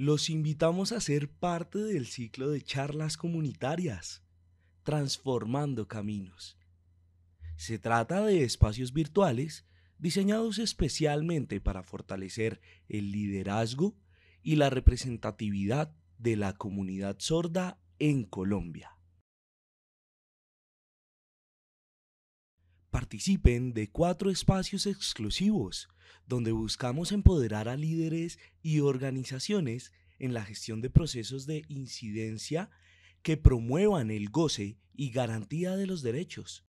los invitamos a ser parte del ciclo de charlas comunitarias, Transformando Caminos. Se trata de espacios virtuales diseñados especialmente para fortalecer el liderazgo y la representatividad de la comunidad sorda en Colombia. Participen de cuatro espacios exclusivos donde buscamos empoderar a líderes y organizaciones en la gestión de procesos de incidencia que promuevan el goce y garantía de los derechos.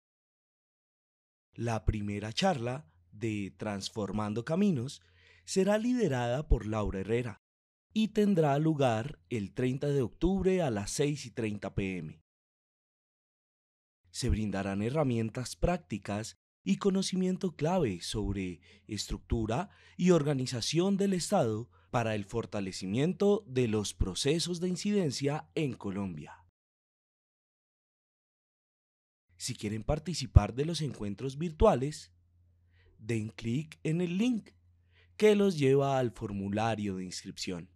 La primera charla de Transformando Caminos será liderada por Laura Herrera y tendrá lugar el 30 de octubre a las 6 y 30 pm se brindarán herramientas prácticas y conocimiento clave sobre estructura y organización del Estado para el fortalecimiento de los procesos de incidencia en Colombia. Si quieren participar de los encuentros virtuales, den clic en el link que los lleva al formulario de inscripción.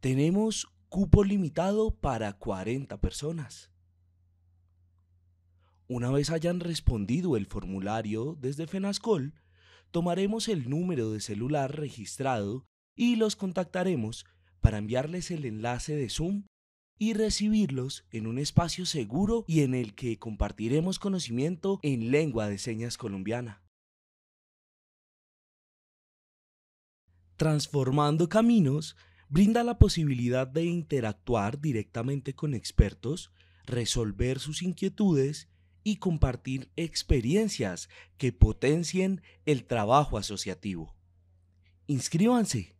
Tenemos cupo limitado para 40 personas. Una vez hayan respondido el formulario desde FENASCOL, tomaremos el número de celular registrado y los contactaremos para enviarles el enlace de Zoom y recibirlos en un espacio seguro y en el que compartiremos conocimiento en lengua de señas colombiana. Transformando Caminos brinda la posibilidad de interactuar directamente con expertos, resolver sus inquietudes y compartir experiencias que potencien el trabajo asociativo. Inscríbanse.